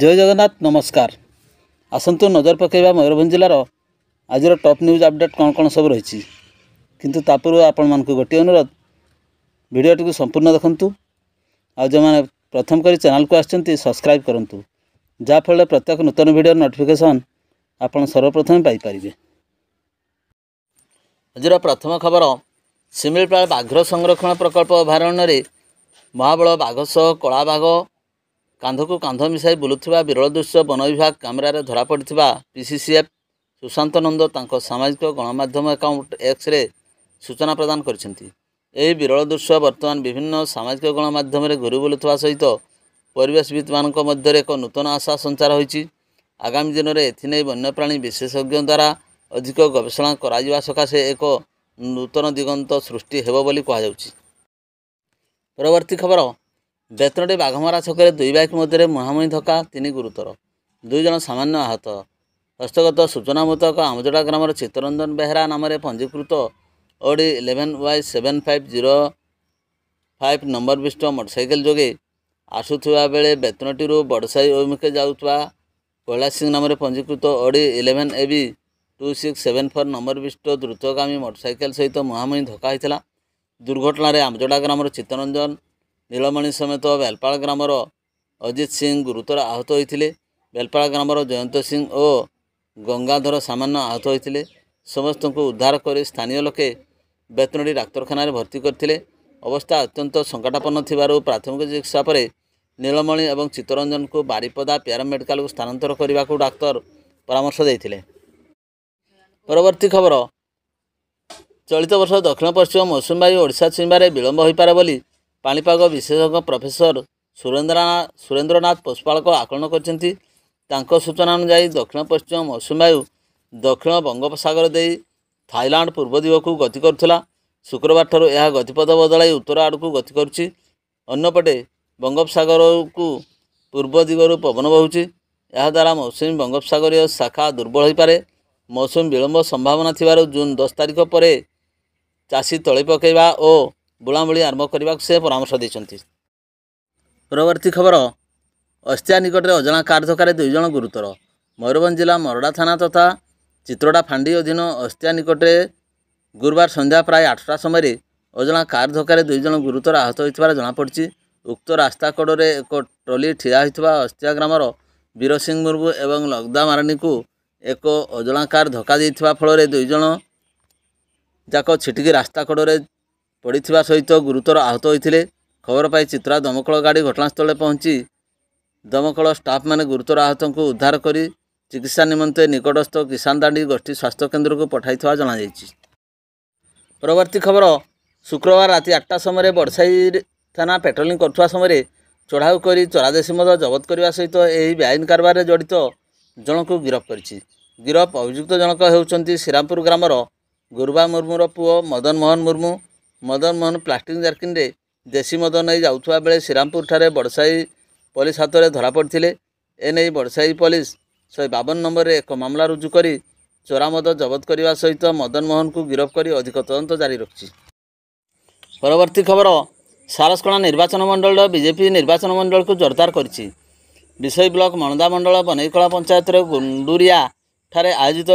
ଜୟ ଜଗନ୍ନାଥ ନମସ୍କାର ଆସନ୍ତୁ ନଜର ପକାଇବା ମୟୂରଭଞ୍ଜ ଜିଲ୍ଲାର ଆଜିର ଟପ୍ ନ୍ୟୁଜ୍ ଅପଡ଼େଟ୍ କ'ଣ କ'ଣ ସବୁ ରହିଛି କିନ୍ତୁ ତା ପୂର୍ବରୁ ଆପଣମାନଙ୍କୁ ଗୋଟିଏ ଅନୁରୋଧ ଭିଡ଼ିଓଟିକୁ ସମ୍ପୂର୍ଣ୍ଣ ଦେଖନ୍ତୁ ଆଉ ଯେଉଁମାନେ ପ୍ରଥମ କରି ଚ୍ୟାନେଲ୍କୁ ଆସିଛନ୍ତି ସବସ୍କ୍ରାଇବ୍ କରନ୍ତୁ ଯାହାଫଳରେ ପ୍ରତ୍ୟେକ ନୂତନ ଭିଡ଼ିଓର ନୋଟିଫିକେସନ୍ ଆପଣ ସର୍ବପ୍ରଥମେ ପାଇପାରିବେ ଆଜିର ପ୍ରଥମ ଖବର ଶିମିଳିପାଳ ବାଘ୍ର ସଂରକ୍ଷଣ ପ୍ରକଳ୍ପ ଅଭୟାରଣ୍ୟରେ ମହାବଳ ବାଘ ସହ କଳାବାଘ କାନ୍ଧକୁ କାନ୍ଧ ମିଶାଇ ବୁଲୁଥିବା ବିରଳ ଦୃଶ୍ୟ ବନ ବିଭାଗ କ୍ୟାମେରାରେ ଧରାପଡ଼ିଥିବା ପିସିସିଏଫ୍ ସୁଶାନ୍ତ ନନ୍ଦ ତାଙ୍କ ସାମାଜିକ ଗଣମାଧ୍ୟମ ଆକାଉଣ୍ଟ ଏକ୍ସରେ ସୂଚନା ପ୍ରଦାନ କରିଛନ୍ତି ଏହି ବିରଳ ଦୃଶ୍ୟ ବର୍ତ୍ତମାନ ବିଭିନ୍ନ ସାମାଜିକ ଗଣମାଧ୍ୟମରେ ଘୁରି ବୁଲୁଥିବା ସହିତ ପରିବେଶବିତ୍ମାନଙ୍କ ମଧ୍ୟରେ ଏକ ନୂତନ ଆଶା ସଞ୍ଚାର ହୋଇଛି ଆଗାମୀ ଦିନରେ ଏଥିନେଇ ବନ୍ୟପ୍ରାଣୀ ବିଶେଷଜ୍ଞ ଦ୍ୱାରା ଅଧିକ ଗବେଷଣା କରାଯିବା ସକାଶେ ଏକ ନୂତନ ଦିଗନ୍ତ ସୃଷ୍ଟି ହେବ ବୋଲି କୁହାଯାଉଛି ପରବର୍ତ୍ତୀ ଖବର ବେତନଟି ବାଘମରା ଛକରେ ଦୁଇ ବାଇକ୍ ମଧ୍ୟରେ ମୁହାଁମୁହିଁ ଧକ୍କା ତିନି ଗୁରୁତର ଦୁଇ ଜଣ ସାମାନ୍ୟ ଆହତ ହସ୍ତଗତ ସୂଚନା ମୃତକ ଆମଜଡ଼ା ଗ୍ରାମର ଚିତ୍ତରଞ୍ଜନ ବେହେରା ନାମରେ ପଞ୍ଜୀକୃତ OD eleven Y seven five zero five number ବିଷ୍ଟ ମୋଟରସାଇକେଲ ଯୋଗେ ଆସୁଥିବା ବେଳେ ବେତନଟିରୁ ବଡ଼ସାହି ଅଭିମୁଖେ ଯାଉଥିବା କୈଳାସ ସିଂ ନାମରେ ପଞ୍ଜୀକୃତ OD eleven A B two six seven four number ବିଷ୍ଟ ଦ୍ରୁତଗାମୀ ମୋଟରସାଇକେଲ ସହିତ ମୁହାଁମୁହିଁ ଧକ୍କା ହୋଇଥିଲା ଦୁର୍ଘଟଣାରେ ଆମଜଡ଼ା ଗ୍ରାମର ଚିତ୍ତରଞ୍ଜନ ନୀଳମଣି ସମେତ ବେଲପାଳ ଗ୍ରାମର ଅଜିତ ସିଂ ଗୁରୁତର ଆହତ ହୋଇଥିଲେ ବେଲପାଳ ଗ୍ରାମର ଜୟନ୍ତ ସିଂ ଓ ଗଙ୍ଗାଧର ସାମାନ୍ୟ ଆହତ ହୋଇଥିଲେ ସମସ୍ତଙ୍କୁ ଉଦ୍ଧାର କରି ସ୍ଥାନୀୟ ଲୋକେ ବେତନଡ଼ି ଡାକ୍ତରଖାନାରେ ଭର୍ତ୍ତି କରିଥିଲେ ଅବସ୍ଥା ଅତ୍ୟନ୍ତ ସଙ୍କଟାପନ୍ନ ଥିବାରୁ ପ୍ରାଥମିକ ଚିକିତ୍ସା ପରେ ନୀଳମଣି ଏବଂ ଚିତ୍ତରଞ୍ଜନଙ୍କୁ ବାରିପଦା ପ୍ୟାରାମେଡ଼ିକାଲକୁ ସ୍ଥାନାନ୍ତର କରିବାକୁ ଡାକ୍ତର ପରାମର୍ଶ ଦେଇଥିଲେ ପରବର୍ତ୍ତୀ ଖବର ଚଳିତ ବର୍ଷ ଦକ୍ଷିଣ ପଶ୍ଚିମ ମୌସୁମୀ ବାୟୁ ଓଡ଼ିଶା ଛୁଇଁବାରେ ବିଳମ୍ବ ହୋଇପାରେ ବୋଲି ପାଣିପାଗ ବିଶେଷଜ୍ଞ ପ୍ରଫେସର ସୁରେନ୍ଦ୍ରନା ସୁରେନ୍ଦ୍ରନାଥ ପଶୁପାଳକ ଆକଳନ କରିଛନ୍ତି ତାଙ୍କ ସୂଚନା ଅନୁଯାୟୀ ଦକ୍ଷିଣ ପଶ୍ଚିମ ମୌସୁମୀ ବାୟୁ ଦକ୍ଷିଣ ବଙ୍ଗୋପସାଗର ଦେଇ ଥାଇଲାଣ୍ଡ ପୂର୍ବ ଦିଗକୁ ଗତି କରୁଥିଲା ଶୁକ୍ରବାରଠାରୁ ଏହା ଗତିପଥ ବଦଳାଇ ଉତ୍ତର ଆଡ଼କୁ ଗତି କରୁଛି ଅନ୍ୟପଟେ ବଙ୍ଗୋପସାଗରକୁ ପୂର୍ବ ଦିଗରୁ ପବନ ବହୁଛି ଏହାଦ୍ୱାରା ମୌସୁମୀ ବଙ୍ଗୋପସାଗରୀୟ ଶାଖା ଦୁର୍ବଳ ହୋଇପାରେ ମୌସୁମୀ ବିଳମ୍ବ ସମ୍ଭାବନା ଥିବାରୁ ଜୁନ୍ ଦଶ ତାରିଖ ପରେ ଚାଷୀ ତଳି ପକାଇବା ଓ ବୁଲାବୁଳି ଆରମ୍ଭ କରିବାକୁ ସେ ପରାମର୍ଶ ଦେଇଛନ୍ତି ପରବର୍ତ୍ତୀ ଖବର ଅସ୍ତିଆ ନିକଟରେ ଅଜଣା କାର୍ ଧକ୍କାରେ ଦୁଇ ଜଣ ଗୁରୁତର ମୟୂରଭଞ୍ଜ ଜିଲ୍ଲା ମରଡ଼ା ଥାନା ତଥା ଚିତ୍ରଡ଼ା ଫାଣ୍ଡି ଅଧୀନ ଅସ୍ତିଆ ନିକଟରେ ଗୁରୁବାର ସନ୍ଧ୍ୟା ପ୍ରାୟ ଆଠଟା ସମୟରେ ଅଜଣା କାର୍ ଧକ୍କାରେ ଦୁଇ ଜଣ ଗୁରୁତର ଆହତ ହୋଇଥିବାର ଜଣାପଡ଼ିଛି ଉକ୍ତ ରାସ୍ତା କଡ଼ରେ ଏକ ଟ୍ରଲି ଠିଆ ହୋଇଥିବା ଅସ୍ତିଆ ଗ୍ରାମର ବୀର ସିଂ ମୁର୍ମୁ ଏବଂ ଲଗ୍ଦା ମାରାଣୀକୁ ଏକ ଅଜଣା କାର୍ ଧକ୍କା ଦେଇଥିବା ଫଳରେ ଦୁଇ ଜଣ ଯାକ ଛିଟିକି ରାସ୍ତା କଡ଼ରେ ପଡ଼ିଥିବା ସହିତ ଗୁରୁତର ଆହତ ହୋଇଥିଲେ ଖବର ପାଇ ଚିତ୍ରା ଦମକଳ ଗାଡ଼ି ଘଟଣାସ୍ଥଳରେ ପହଞ୍ଚି ଦମକଳ ଷ୍ଟାଫ୍ମାନେ ଗୁରୁତର ଆହତଙ୍କୁ ଉଦ୍ଧାର କରି ଚିକିତ୍ସା ନିମନ୍ତେ ନିକଟସ୍ଥ କିଷାନ ଦାଣ୍ଡି ଗୋଷ୍ଠୀ ସ୍ୱାସ୍ଥ୍ୟକେନ୍ଦ୍ରକୁ ପଠାଇଥିବା ଜଣାଯାଇଛି ପରବର୍ତ୍ତୀ ଖବର ଶୁକ୍ରବାର ରାତି ଆଠଟା ସମୟରେ ବଡ଼ସାହି ଥାନା ପେଟ୍ରୋଲିଂ କରୁଥିବା ସମୟରେ ଚଢ଼ାଉ କରି ଚରାଦେଶୀ ମଦ ଜବତ କରିବା ସହିତ ଏହି ବେଆଇନ କାରବାରରେ ଜଡ଼ିତ ଜଣଙ୍କୁ ଗିରଫ କରିଛି ଗିରଫ ଅଭିଯୁକ୍ତ ଜଣକ ହେଉଛନ୍ତି ଶ୍ରୀରାମପୁର ଗ୍ରାମର ଗୁରୁବା ମୁର୍ମୁର ପୁଅ ମଦନ ମୋହନ ମୁର୍ମୁ ମଦନ ମୋହନ ପ୍ଲାଷ୍ଟିକ୍ ଜାର୍କିନରେ ଦେଶୀ ମଦ ନେଇ ଯାଉଥିବା ବେଳେ ଶ୍ରୀରାମପୁରଠାରେ ବଡ଼ସାହି ପୋଲିସ ହାତରେ ଧରାପଡ଼ିଥିଲେ ଏନେଇ ବଡ଼ସାହି ପୋଲିସ ଶହେ ବାବନ ନମ୍ବରରେ ଏକ ମାମଲା ରୁଜୁ କରି ଚୋରାମଦ ଜବତ କରିବା ସହିତ ମଦନ ମୋହନକୁ ଗିରଫ କରି ଅଧିକ ତଦନ୍ତ ଜାରି ରଖିଛି ପରବର୍ତ୍ତୀ ଖବର ସାରସକଣା ନିର୍ବାଚନ ମଣ୍ଡଳର ବିଜେପି ନିର୍ବାଚନ ମଣ୍ଡଳକୁ ଜୋରଦାର କରିଛି ବିଷୟ ବ୍ଲକ ମଣ୍ଡା ମଣ୍ଡଳ ବନେଇକଳା ପଞ୍ଚାୟତର ଗୁଣ୍ଡୁରିଆଠାରେ ଆୟୋଜିତ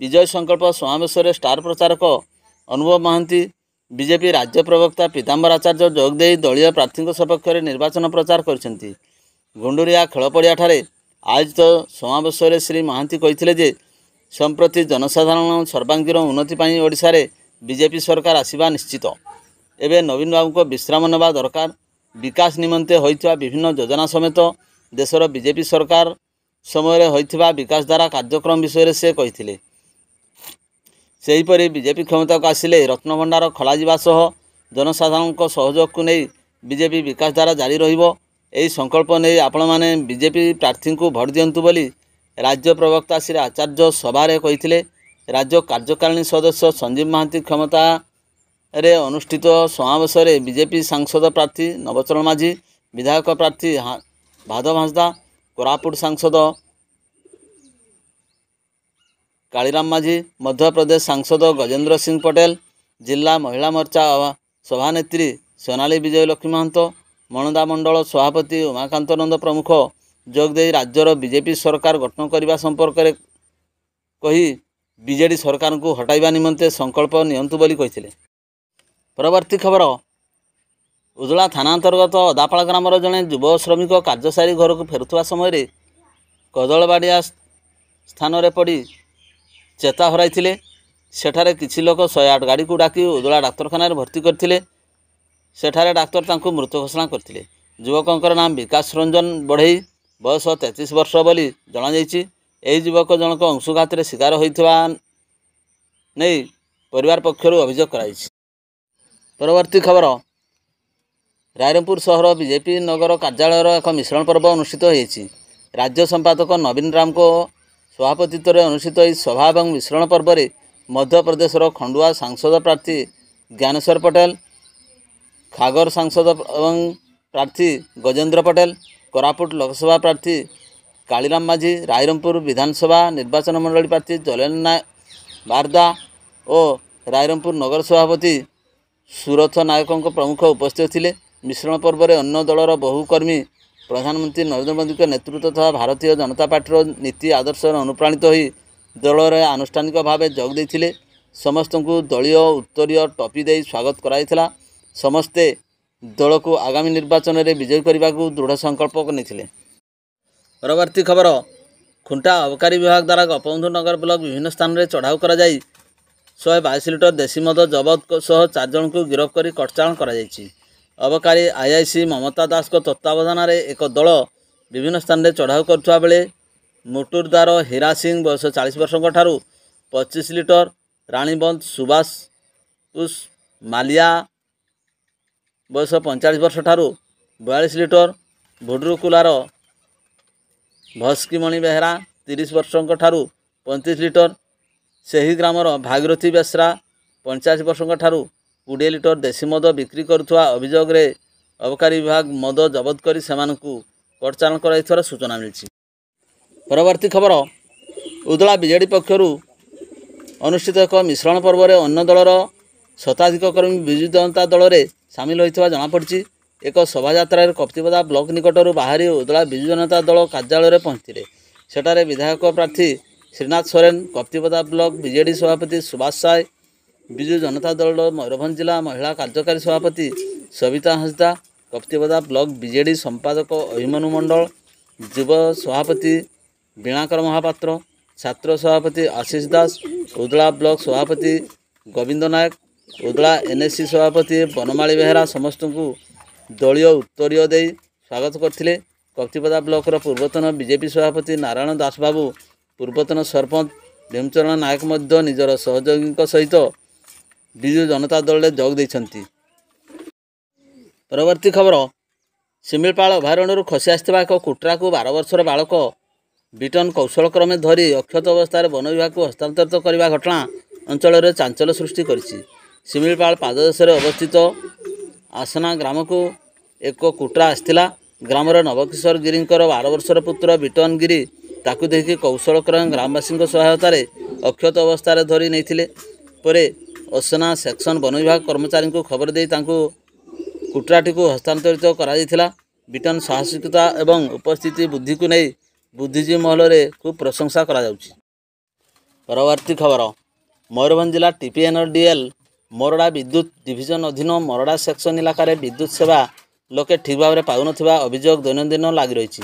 ବିଜୟ ସଂକଳ୍ପ ସମାବେଶରେ ଷ୍ଟାର ପ୍ରଚାରକ ଅନୁଭବ ମହାନ୍ତି ବିଜେପି ରାଜ୍ୟ ପ୍ରବକ୍ତା ପୀତାମ୍ବର ଆଚାର୍ଯ୍ୟ ଯୋଗଦେଇ ଦଳୀୟ ପ୍ରାର୍ଥୀଙ୍କ ସପକ୍ଷରେ ନିର୍ବାଚନ ପ୍ରଚାର କରିଛନ୍ତି ଗୁଣ୍ଡୁରିଆ ଖେଳପଡ଼ିଆଠାରେ ଆୟୋଜିତ ସମାବେଶରେ ଶ୍ରୀ ମହାନ୍ତି କହିଥିଲେ ଯେ ସମ୍ପ୍ରତି ଜନସାଧାରଣ ସର୍ବାଙ୍ଗୀନ ଉନ୍ନତି ପାଇଁ ଓଡ଼ିଶାରେ ବିଜେପି ସରକାର ଆସିବା ନିଶ୍ଚିତ ଏବେ ନବୀନ ବାବୁଙ୍କ ବିଶ୍ରାମ ନେବା ଦରକାର ବିକାଶ ନିମନ୍ତେ ହୋଇଥିବା ବିଭିନ୍ନ ଯୋଜନା ସମେତ ଦେଶର ବିଜେପି ସରକାର ସମୟରେ ହୋଇଥିବା ବିକାଶ ଧାରା କାର୍ଯ୍ୟକ୍ରମ ବିଷୟରେ ସେ କହିଥିଲେ ସେହିପରି ବିଜେପି କ୍ଷମତାକୁ ଆସିଲେ ରତ୍ନଭଣ୍ଡାର ଖୋଲାଯିବା ସହ ଜନସାଧାରଣଙ୍କ ସହଯୋଗକୁ ନେଇ ବିଜେପି ବିକାଶ ବିକାଶଧାରା ଜାରି ରହିବ ଏହି ସଂକଳ୍ପ ନେଇ ଆପଣମାନେ ବିଜେପି ପ୍ରାର୍ଥୀଙ୍କୁ ଭୋଟ୍ ଦିଅନ୍ତୁ ବୋଲି ରାଜ୍ୟ ପ୍ରବକ୍ତା ଶ୍ରୀ ଆଚାର୍ଯ୍ୟ ସଭାରେ କହିଥିଲେ ରାଜ୍ୟ କାର୍ଯ୍ୟକାରିଣୀ ସଦସ୍ୟ ସଞ୍ଜୀବ ମହାନ୍ତି କ୍ଷମତାରେ ଅନୁଷ୍ଠିତ ସମାବେଶରେ ବିଜେପି ସାଂସଦ ପ୍ରାର୍ଥୀ ନବଚରଣ ମାଝୀ ବିଧାୟକ ପ୍ରାର୍ଥୀ ଭାଦଭାଂସଦା କୋରାପୁଟ ସାଂସଦ କାଳିରାମ ମାଝୀ ମଧ୍ୟପ୍ରଦେଶ ସାଂସଦ ଗଜେନ୍ଦ୍ର ସିଂ ପଟେଲ ଜିଲ୍ଲା ମହିଳା ମୋର୍ଚ୍ଚା ସଭାନେତ୍ରୀ ସୋନାଲୀ ବିଜୟ ଲକ୍ଷ୍ମୀ ମହାନ୍ତ ମଣଦା ମଣ୍ଡଳ ସଭାପତି ଉମାକାନ୍ତ ନନ୍ଦ ପ୍ରମୁଖ ଯୋଗଦେଇ ରାଜ୍ୟର ବିଜେପି ସରକାର ଗଠନ କରିବା ସମ୍ପର୍କରେ କହି ବିଜେଡ଼ି ସରକାରଙ୍କୁ ହଟାଇବା ନିମନ୍ତେ ସଂକଳ୍ପ ନିଅନ୍ତୁ ବୋଲି କହିଥିଲେ ପରବର୍ତ୍ତୀ ଖବର ଉଜଳା ଥାନା ଅନ୍ତର୍ଗତ ଅଦାପାଳ ଗ୍ରାମର ଜଣେ ଯୁବ ଶ୍ରମିକ କାର୍ଯ୍ୟସାରି ଘରକୁ ଫେରୁଥିବା ସମୟରେ କଦଳବାଡ଼ିଆ ସ୍ଥାନରେ ପଡ଼ି ଚେତା ହରାଇଥିଲେ ସେଠାରେ କିଛି ଲୋକ ଶହେ ଆଠ ଗାଡ଼ିକୁ ଡାକି ଉଦଳା ଡାକ୍ତରଖାନାରେ ଭର୍ତ୍ତି କରିଥିଲେ ସେଠାରେ ଡାକ୍ତର ତାଙ୍କୁ ମୃତ ଘୋଷଣା କରିଥିଲେ ଯୁବକଙ୍କର ନାମ ବିକାଶ ରଞ୍ଜନ ବଢ଼େଇ ବୟସ ତେତିଶ ବର୍ଷ ବୋଲି ଜଣାଯାଇଛି ଏହି ଯୁବକ ଜଣକ ଅଂଶୁଘାତରେ ଶିକାର ହୋଇଥିବା ନେଇ ପରିବାର ପକ୍ଷରୁ ଅଭିଯୋଗ କରାଯାଇଛି ପରବର୍ତ୍ତୀ ଖବର ରାୟରଙ୍ଗପୁର ସହର ବିଜେପି ନଗର କାର୍ଯ୍ୟାଳୟର ଏକ ମିଶ୍ରଣ ପର୍ବ ଅନୁଷ୍ଠିତ ହୋଇଛି ରାଜ୍ୟ ସମ୍ପାଦକ ନବୀନ ରାମଙ୍କ ସଭାପତିତ୍ୱରେ ଅନୁଷ୍ଠିତ ଏହି ସଭା ଏବଂ ମିଶ୍ରଣ ପର୍ବରେ ମଧ୍ୟପ୍ରଦେଶର ଖଣ୍ଡୁଆ ସାଂସଦ ପ୍ରାର୍ଥୀ ଜ୍ଞାନେଶ୍ୱର ପଟେଲ ଖାଗର ସାଂସଦ ଏବଂ ପ୍ରାର୍ଥୀ ଗଜେନ୍ଦ୍ର ପଟେଲ କୋରାପୁଟ ଲୋକସଭା ପ୍ରାର୍ଥୀ କାଳିରାମ ମାଝି ରାଇରଙ୍ଗପୁର ବିଧାନସଭା ନିର୍ବାଚନ ମଣ୍ଡଳୀ ପ୍ରାର୍ଥୀ ଜଲେନ ନାୟକ ବାରଦା ଓ ରାଇରଙ୍ଗପୁର ନଗର ସଭାପତି ସୁରଥ ନାୟକଙ୍କ ପ୍ରମୁଖ ଉପସ୍ଥିତ ଥିଲେ ମିଶ୍ରଣ ପର୍ବରେ ଅନ୍ୟ ଦଳର ବହୁ କର୍ମୀ ପ୍ରଧାନମନ୍ତ୍ରୀ ନରେନ୍ଦ୍ର ମୋଦିଙ୍କ ନେତୃତ୍ୱ ତଥା ଭାରତୀୟ ଜନତା ପାର୍ଟିର ନୀତି ଆଦର୍ଶରେ ଅନୁପ୍ରାଣିତ ହୋଇ ଦଳରେ ଆନୁଷ୍ଠାନିକ ଭାବେ ଯୋଗ ଦେଇଥିଲେ ସମସ୍ତଙ୍କୁ ଦଳୀୟ ଉତ୍ତରୀୟ ଟପି ଦେଇ ସ୍ୱାଗତ କରାଯାଇଥିଲା ସମସ୍ତେ ଦଳକୁ ଆଗାମୀ ନିର୍ବାଚନରେ ବିଜୟୀ କରିବାକୁ ଦୃଢ଼ ସଂକଳ୍ପ ନେଇଥିଲେ ପରବର୍ତ୍ତୀ ଖବର ଖୁଣ୍ଟା ଅବକାରୀ ବିଭାଗ ଦ୍ୱାରା ଗୋପବନ୍ଧୁ ନଗର ବ୍ଲକ ବିଭିନ୍ନ ସ୍ଥାନରେ ଚଢ଼ାଉ କରାଯାଇ ଶହେ ବାଇଶ ଲିଟର ଦେଶୀ ମଦ ଜବତ ସହ ଚାରିଜଣଙ୍କୁ ଗିରଫ କରି କଟଚାଳନ କରାଯାଇଛି ଅବକାରୀ ଆଇଆଇସି ମମତା ଦାସଙ୍କ ତତ୍ତ୍ୱାବଧାନରେ ଏକ ଦଳ ବିଭିନ୍ନ ସ୍ଥାନରେ ଚଢ଼ାଉ କରୁଥିବା ବେଳେ ମୁଟୁରଦାର ହୀରା ସିଂ ବୟସ ଚାଳିଶ ବର୍ଷଙ୍କ ଠାରୁ ପଚିଶ ଲିଟର ରାଣୀବନ୍ଧ ସୁବାସ ଉସ୍ ମାଲିଆ ବୟସ ପଇଁଚାଳିଶ ବର୍ଷ ଠାରୁ ବୟାଳିଶ ଲିଟର ଭୁଡ୍ରୁକୁଲାର ଭସ୍କିମଣି ବେହେରା ତିରିଶ ବର୍ଷଙ୍କ ଠାରୁ ପଇଁତିରିଶ ଲିଟର ସେହି ଗ୍ରାମର ଭାଗୀରଥୀ ବେଶ୍ରା ପଇଁଚାଳିଶ ବର୍ଷଙ୍କ ଠାରୁ କୋଡ଼ିଏ ଲିଟର ଦେଶୀ ମଦ ବିକ୍ରି କରୁଥିବା ଅଭିଯୋଗରେ ଅବକାରୀ ବିଭାଗ ମଦ ଜବତ କରି ସେମାନଙ୍କୁ କୋର୍ଟ ଚାଲାଣ କରାଯାଇଥିବାର ସୂଚନା ମିଳିଛି ପରବର୍ତ୍ତୀ ଖବର ଉଦଳା ବିଜେଡ଼ି ପକ୍ଷରୁ ଅନୁଷ୍ଠିତ ଏକ ମିଶ୍ରଣ ପର୍ବରେ ଅନ୍ୟ ଦଳର ଶତାଧିକ କର୍ମୀ ବିଜୁ ଜନତା ଦଳରେ ସାମିଲ ହୋଇଥିବା ଜଣାପଡ଼ିଛି ଏକ ଶୋଭାଯାତ୍ରାରେ କପ୍ତିପଦା ବ୍ଲକ ନିକଟରୁ ବାହାରି ଉଦଳା ବିଜୁ ଜନତା ଦଳ କାର୍ଯ୍ୟାଳୟରେ ପହଞ୍ଚିଥିଲେ ସେଠାରେ ବିଧାୟକ ପ୍ରାର୍ଥୀ ଶ୍ରୀନାଥ ସୋରେନ କପ୍ତିପଦା ବ୍ଲକ ବିଜେଡ଼ି ସଭାପତି ସୁବାସ ସାଏ ବିଜୁ ଜନତା ଦଳର ମୟୂରଭଞ୍ଜ ଜିଲ୍ଲା ମହିଳା କାର୍ଯ୍ୟକାରୀ ସଭାପତି ସବିତା ହାଁସଦା କପ୍ତିବଦା ବ୍ଲକ ବିଜେଡ଼ି ସମ୍ପାଦକ ଅଭିମନୁ ମଣ୍ଡଳ ଯୁବ ସଭାପତି ବୀଣାକର ମହାପାତ୍ର ଛାତ୍ର ସଭାପତି ଆଶିଷ ଦାସ ଉଦଳା ବ୍ଲକ ସଭାପତି ଗୋବିନ୍ଦ ନାୟକ ଉଦଳା ଏନ୍ଏସି ସଭାପତି ବନମାଳୀ ବେହେରା ସମସ୍ତଙ୍କୁ ଦଳୀୟ ଉତ୍ତରୀୟ ଦେଇ ସ୍ୱାଗତ କରିଥିଲେ କପ୍ତିପଦା ବ୍ଲକର ପୂର୍ବତନ ବିଜେପି ସଭାପତି ନାରାୟଣ ଦାସବାବୁ ପୂର୍ବତନ ସରପଞ୍ଚ ଭୀମଚରଣ ନାୟକ ମଧ୍ୟ ନିଜର ସହଯୋଗୀଙ୍କ ସହିତ ବିଜୁ ଜନତା ଦଳରେ ଯୋଗ ଦେଇଛନ୍ତି ପରବର୍ତ୍ତୀ ଖବର ଶିମିଳପାଳ ଅଭୟାରଣ୍ୟରୁ ଖସି ଆସିଥିବା ଏକ କୁଟ୍ରାକୁ ବାର ବର୍ଷର ବାଳକ ବିଟନ କୌଶଳକ୍ରମେ ଧରି ଅକ୍ଷତ ଅବସ୍ଥାରେ ବନ ବିଭାଗକୁ ହସ୍ତାନ୍ତରିତ କରିବା ଘଟଣା ଅଞ୍ଚଳରେ ଚାଞ୍ଚଲ ସୃଷ୍ଟି କରିଛି ଶିମିଳିପାଳ ପାଦଦେଶରେ ଅବସ୍ଥିତ ଆସନା ଗ୍ରାମକୁ ଏକ କୁଟ୍ରା ଆସିଥିଲା ଗ୍ରାମର ନବକିଶୋର ଗିରିଙ୍କର ବାର ବର୍ଷର ପୁତ୍ର ବିଟନ୍ ଗିରି ତାକୁ ଦେଖି କୌଶଳକ୍ରମେ ଗ୍ରାମବାସୀଙ୍କ ସହାୟତାରେ ଅକ୍ଷତ ଅବସ୍ଥାରେ ଧରି ନେଇଥିଲେ ପରେ ଅସେନା ସେକ୍ସନ୍ ବନ ବିଭାଗ କର୍ମଚାରୀଙ୍କୁ ଖବର ଦେଇ ତାଙ୍କୁ କୁଟ୍ରାଟିକୁ ହସ୍ତାନ୍ତରିତ କରାଯାଇଥିଲା ବ୍ରିଟେନ୍ ସାହସିକତା ଏବଂ ଉପସ୍ଥିତି ବୃଦ୍ଧିକୁ ନେଇ ବୁଦ୍ଧିଜୀବୀ ମହଲରେ ଖୁବ୍ ପ୍ରଶଂସା କରାଯାଉଛି ପରବର୍ତ୍ତୀ ଖବର ମୟୂରଭଞ୍ଜ ଜିଲ୍ଲା ଟିପିଏନ୍ଡିଏଲ୍ ମରଡ଼ା ବିଦ୍ୟୁତ୍ ଡିଭିଜନ ଅଧୀନ ମରଡ଼ା ସେକ୍ସନ୍ ଇଲାକାରେ ବିଦ୍ୟୁତ୍ ସେବା ଲୋକେ ଠିକ୍ ଭାବରେ ପାଉନଥିବା ଅଭିଯୋଗ ଦୈନନ୍ଦିନ ଲାଗି ରହିଛି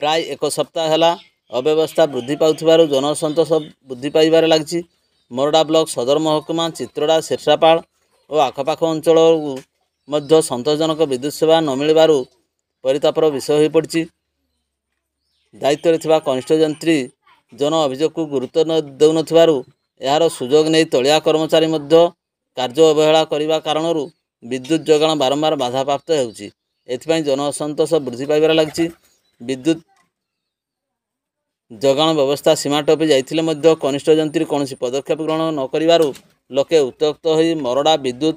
ପ୍ରାୟ ଏକ ସପ୍ତାହ ହେଲା ଅବ୍ୟବସ୍ଥା ବୃଦ୍ଧି ପାଉଥିବାରୁ ଜନସନ୍ତୋଷ ବୃଦ୍ଧି ପାଇବାରେ ଲାଗିଛି ମରଡ଼ା ବ୍ଲକ ସଦର ମହକୁମା ଚିତ୍ରଡ଼ା ଶୀର୍ଷାପାଳ ଓ ଆଖପାଖ ଅଞ୍ଚଳକୁ ମଧ୍ୟ ସନ୍ତୋଷଜନକ ବିଦ୍ୟୁତ ସେବା ନ ମିଳିବାରୁ ପରିତାପର ବିଷୟ ହୋଇପଡ଼ିଛି ଦାୟିତ୍ୱରେ ଥିବା କନିଷ୍ଠ ଯନ୍ତ୍ରୀ ଜନ ଅଭିଯୋଗକୁ ଗୁରୁତ୍ୱ ଦେଉନଥିବାରୁ ଏହାର ସୁଯୋଗ ନେଇ ତଳିଆ କର୍ମଚାରୀ ମଧ୍ୟ କାର୍ଯ୍ୟ ଅବହେଳା କରିବା କାରଣରୁ ବିଦ୍ୟୁତ ଯୋଗାଣ ବାରମ୍ବାର ବାଧାପ୍ରାପ୍ତ ହେଉଛି ଏଥିପାଇଁ ଜନ ଅସନ୍ତୋଷ ବୃଦ୍ଧି ପାଇବାରେ ଲାଗିଛି ବିଦ୍ୟୁତ ଯୋଗାଣ ବ୍ୟବସ୍ଥା ସୀମା ଟପି ଯାଇଥିଲେ ମଧ୍ୟ କନିଷ୍ଠ ଯନ୍ତ୍ରୀ କୌଣସି ପଦକ୍ଷେପ ଗ୍ରହଣ ନ କରିବାରୁ ଲୋକେ ଉତ୍ତ୍ୟକ୍ତ ହୋଇ ମରଡ଼ା ବିଦ୍ୟୁତ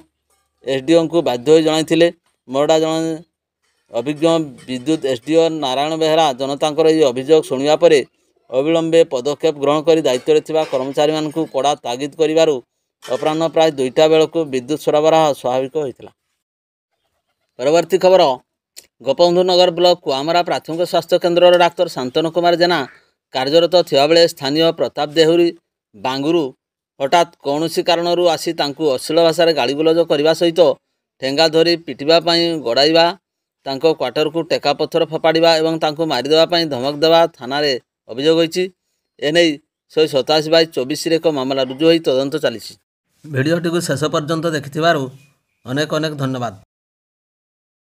ଡିଓଙ୍କୁ ବାଧ୍ୟ ହୋଇ ଜଣାଇଥିଲେ ମରଡ଼ା ଜଣେ ଅଭିଜ୍ଞ ବିଦ୍ୟୁତ ଡିଓ ନାରାୟଣ ବେହେରା ଜନତାଙ୍କର ଏହି ଅଭିଯୋଗ ଶୁଣିବା ପରେ ଅବିଳମ୍ବେ ପଦକ୍ଷେପ ଗ୍ରହଣ କରି ଦାୟିତ୍ୱରେ ଥିବା କର୍ମଚାରୀମାନଙ୍କୁ କଡ଼ା ତାଗିଦ କରିବାରୁ ଅପରାହ୍ନ ପ୍ରାୟ ଦୁଇଟା ବେଳକୁ ବିଦ୍ୟୁତ୍ ସରବରାହ ସ୍ୱାଭାବିକ ହୋଇଥିଲା ପରବର୍ତ୍ତୀ ଖବର ଗୋପବନ୍ଧୁନଗର ନଗର ବ୍ଲକ କୁଆମରା ପ୍ରାଥମିକ ସ୍ୱାସ୍ଥ୍ୟ କେନ୍ଦ୍ରର ଡାକ୍ତର ଶାନ୍ତନୁ କୁମାର ଜେନା କାର୍ଯ୍ୟରତ ଥିବାବେଳେ ସ୍ଥାନୀୟ ପ୍ରତାପ ଦେହୁରୀ ବାଙ୍ଗୁରୁ ହଠାତ୍ କୌଣସି କାରଣରୁ ଆସି ତାଙ୍କୁ ଅଶ୍ଳୀଳ ଭାଷାରେ ଗାଳିଗୁଲଜ କରିବା ସହିତ ଠେଙ୍ଗା ଧରି ପିଟିବା ପାଇଁ ଗଡ଼ାଇବା ତାଙ୍କ କ୍ୱାର୍ଟରକୁ ଟେକା ପଥର ଫୋପାଡ଼ିବା ଏବଂ ତାଙ୍କୁ ମାରିଦେବା ପାଇଁ ଧମକ ଦେବା ଥାନାରେ ଅଭିଯୋଗ ହୋଇଛି ଏନେଇ ଶହେ ସତାଅଶୀ ବାଇ ଚବିଶରେ ଏକ ମାମଲା ରୁଜୁ ହୋଇ ତଦନ୍ତ ଚାଲିଛି ଭିଡ଼ିଓଟିକୁ ଶେଷ ପର୍ଯ୍ୟନ୍ତ ଦେଖିଥିବାରୁ ଅନେକ ଅନେକ ଧନ୍ୟବାଦ